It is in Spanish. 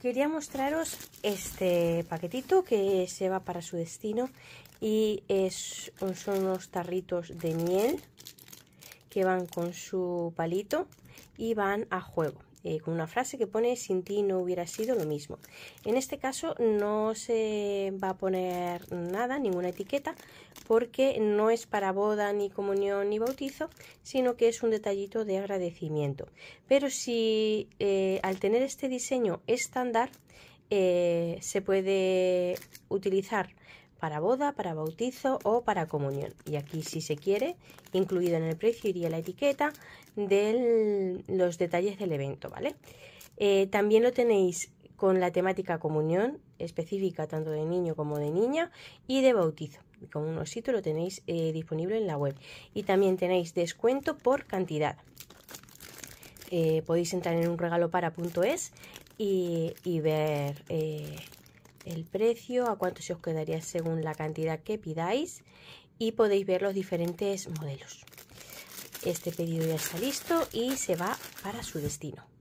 Quería mostraros este paquetito que se va para su destino y son unos tarritos de miel que van con su palito y van a juego. Eh, con una frase que pone sin ti no hubiera sido lo mismo. En este caso no se va a poner nada, ninguna etiqueta, porque no es para boda, ni comunión, ni bautizo, sino que es un detallito de agradecimiento. Pero si eh, al tener este diseño estándar, eh, se puede utilizar para boda, para bautizo o para comunión. Y aquí, si se quiere, incluido en el precio iría la etiqueta de los detalles del evento, ¿vale? Eh, también lo tenéis con la temática comunión específica tanto de niño como de niña y de bautizo. Con un osito lo tenéis eh, disponible en la web. Y también tenéis descuento por cantidad. Eh, podéis entrar en unregalopara.es y, y ver el precio, a cuánto se os quedaría según la cantidad que pidáis y podéis ver los diferentes modelos. Este pedido ya está listo y se va para su destino.